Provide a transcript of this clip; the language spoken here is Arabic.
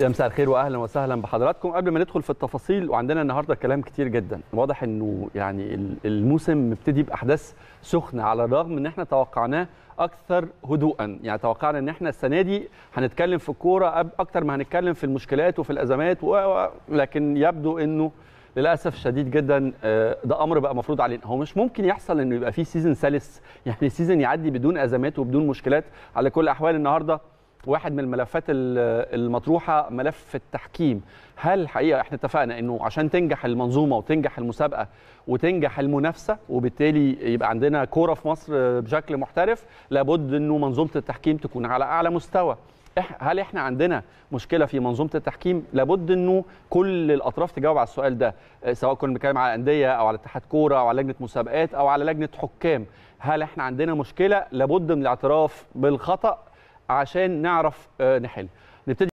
يا مساء الخير واهلا وسهلا بحضراتكم قبل ما ندخل في التفاصيل وعندنا النهارده كلام كتير جدا واضح انه يعني الموسم مبتدي باحداث سخنه على الرغم ان احنا توقعناه اكثر هدوءا يعني توقعنا ان احنا السنه دي هنتكلم في الكوره اكثر ما هنتكلم في المشكلات وفي الازمات و... لكن يبدو انه للاسف شديد جدا آه، ده امر بقى مفروض علينا هو مش ممكن يحصل انه يبقى في سيزون سلس يعني سيزون يعدي بدون ازمات وبدون مشكلات على كل الاحوال النهارده واحد من الملفات المطروحه ملف التحكيم هل حقيقه احنا اتفقنا انه عشان تنجح المنظومه وتنجح المسابقه وتنجح المنافسه وبالتالي يبقى عندنا كوره في مصر بشكل محترف لابد انه منظومه التحكيم تكون على اعلى مستوى هل احنا عندنا مشكله في منظومه التحكيم لابد انه كل الاطراف تجاوب على السؤال ده سواء كنا بنتكلم على انديه او على اتحاد كوره او على لجنه مسابقات او على لجنه حكام هل احنا عندنا مشكله لابد من الاعتراف بالخطا عشان نعرف آه، نحل نبتدي